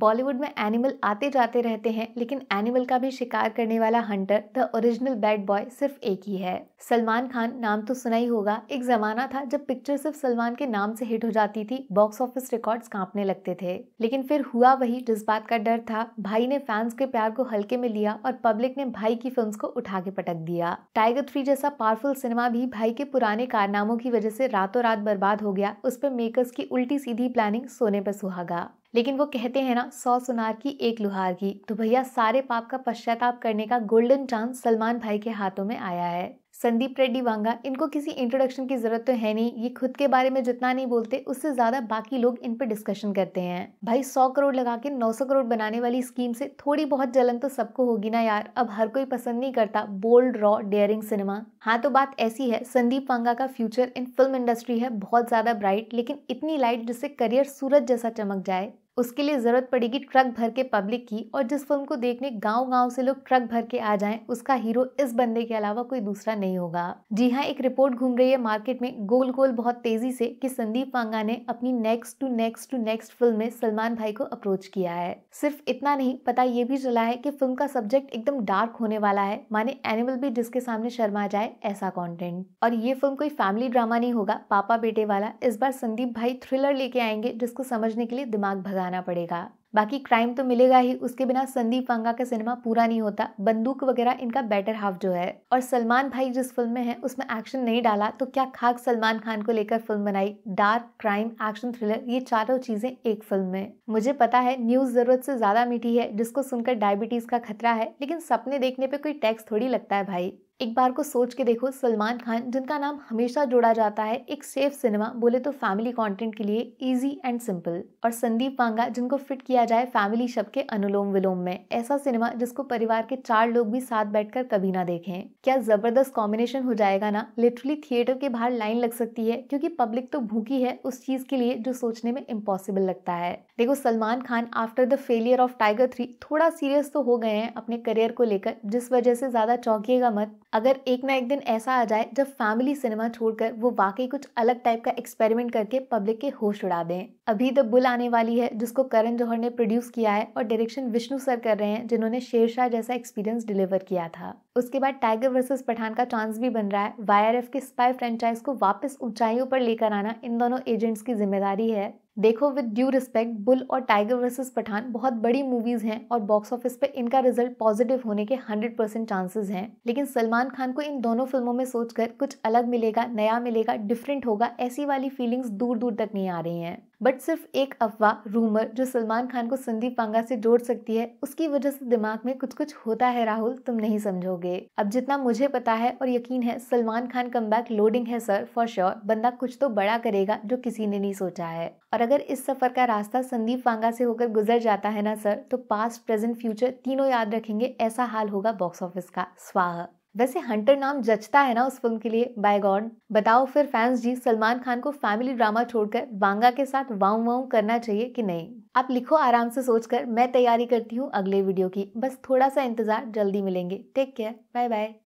बॉलीवुड में एनिमल आते जाते रहते हैं लेकिन एनिमल का भी शिकार करने वाला hunter the original bad boy सिर्फ एक ही है सलमान खान नाम तो सुना ही होगा एक जमाना था जब पिक्चर सिर्फ सलमान के नाम से हिट हो जाती थी बॉक्स ऑफिस रिकॉर्ड्स कांपने लगते थे लेकिन फिर हुआ वही जिस बात का डर था भाई ने फैंस के प्यार को हल्के में लिया और पब्लिक ने भाई की फिल्म को उठा के पटक दिया टाइगर थ्री जैसा पावरफुल सिनेमा भी भाई के पुराने कारनामों की वजह से रातों रात बर्बाद हो गया उस पर मेकर्स की उल्टी सीधी प्लानिंग सोने पर सुहागा लेकिन वो कहते हैं ना सौ सुनार की एक लुहार की तो भैया सारे पाप का पश्चाताप करने का गोल्डन चांस सलमान भाई के हाथों में आया है संदीप रेड्डी वांगा इनको किसी इंट्रोडक्शन की जरूरत तो है नहीं ये खुद के बारे में जितना नहीं बोलते उससे ज्यादा बाकी लोग इन पर डिस्कशन करते हैं भाई सौ करोड़ लगा के नौ सौ करोड़ बनाने वाली स्कीम से थोड़ी बहुत जलन तो सबको होगी ना यार अब हर कोई पसंद नहीं करता बोल्ड रॉ डेयरिंग सिनेमा हाँ तो बात ऐसी है संदीप वांगा का फ्यूचर इन फिल्म इंडस्ट्री है बहुत ज्यादा ब्राइट लेकिन इतनी लाइट जिससे करियर सूरज जैसा चमक जाए उसके लिए ज़रूरत पड़ेगी ट्रक भर के पब्लिक की और जिस फिल्म को देखने गांव गांव से लोग ट्रक भर के आ जाएं उसका हीरो इस बंदे के अलावा कोई दूसरा नहीं होगा जी हाँ एक रिपोर्ट घूम रही है मार्केट में गोल गोल बहुत तेजी से कि संदीप मांगा ने अपनी next two next two next film में सलमान भाई को अप्रोच किया है सिर्फ इतना नहीं पता ये भी चला है की फिल्म का सब्जेक्ट एकदम डार्क होने वाला है माने एनिमल भी जिसके सामने शर्मा जाए ऐसा कॉन्टेंट और ये फिल्म कोई फैमिली ड्रामा नहीं होगा पापा बेटे वाला इस बार संदीप भाई थ्रिलर लेके आएंगे जिसको समझने के लिए दिमाग भगा लगाना पड़ेगा बाकी क्राइम तो मिलेगा ही उसके बिना संदीप वांगा का सिनेमा पूरा नहीं होता बंदूक वगैरह इनका बेटर हाफ जो है और सलमान भाई जिस फिल्म में है उसमें एक्शन नहीं डाला तो क्या खाक सलमान खान को लेकर फिल्म बनाई डार्क क्राइम एक्शन थ्रिलर ये चारों चीजें एक फिल्म में मुझे पता है न्यूज जरूरत से ज्यादा मीठी है जिसको सुनकर डायबिटीज का खतरा है लेकिन सपने देखने पे कोई टैक्स थोड़ी लगता है भाई एक बार को सोच के देखो सलमान खान जिनका नाम हमेशा जोड़ा जाता है एक सेफ सिनेमा बोले तो फैमिली कंटेंट के लिए इजी एंड सिंपल और संदीप पांगा जिनको फिट किया जाए फैमिली शब्द के अनुलोम विलोम में ऐसा सिनेमा जिसको परिवार के चार लोग भी साथ बैठकर कभी ना देखें क्या जबरदस्त कॉम्बिनेशन हो जाएगा ना लिटरली थिएटर के बाहर लाइन लग सकती है क्योंकि पब्लिक तो भूखी है उस चीज के लिए जो सोचने में इम्पॉसिबल लगता है देखो Salman Khan after the failure of Tiger three थोड़ा सीरियस तो हो गए हैं अपने करियर को लेकर जिस वजह से ज्यादा चौंकिएगा मत अगर एक ना एक दिन ऐसा आ जाए जब फैमिली सिनेमा छोड़कर वो वाकई कुछ अलग टाइप का एक्सपेरिमेंट करके पब्लिक के होश उड़ा दें अभी द बुल आने वाली है जिसको करण जौहर ने प्रोड्यूस किया है और डायरेक्शन विष्णु सर कर रहे हैं जिन्होंने शेरशाह जैसा एक्सपीरियंस डिलीवर किया था उसके बाद टाइगर वर्सेस पठान का चांस भी बन रहा है वाई के स्पाई फ्रेंचाइज को वापस ऊंचाइयों पर लेकर आना इन दोनों एजेंट्स की जिम्मेदारी है देखो विद ड्यू रिस्पेक्ट बुल और टाइगर वर्सेस पठान बहुत बड़ी मूवीज हैं और बॉक्स ऑफिस पे इनका रिजल्ट पॉजिटिव होने के 100 परसेंट चांसेस हैं लेकिन सलमान खान को इन दोनों फिल्मों में सोचकर कुछ अलग मिलेगा नया मिलेगा डिफरेंट होगा ऐसी वाली फीलिंग्स दूर दूर तक नहीं आ रही हैं बट सिर्फ एक अफवाह रूमर जो सलमान खान को संदीप पांगा से जोड़ सकती है उसकी वजह से दिमाग में कुछ कुछ होता है राहुल तुम नहीं समझोगे अब जितना मुझे पता है और यकीन है सलमान खान कम लोडिंग है सर फॉर श्योर बंदा कुछ तो बड़ा करेगा जो किसी ने नहीं सोचा है और अगर इस सफर का रास्ता संदीप पांगा से होकर गुजर जाता है ना सर तो पास्ट प्रेजेंट फ्यूचर तीनों याद रखेंगे ऐसा हाल होगा बॉक्स ऑफिस का स्वाह वैसे हंटर नाम जचता है ना उस फिल्म के लिए गॉड बताओ फिर फैंस जी सलमान खान को फैमिली ड्रामा छोड़कर वांगा के साथ वाऊ वाऊ करना चाहिए कि नहीं आप लिखो आराम से सोचकर मैं तैयारी करती हूँ अगले वीडियो की बस थोड़ा सा इंतजार जल्दी मिलेंगे टेक केयर बाय बाय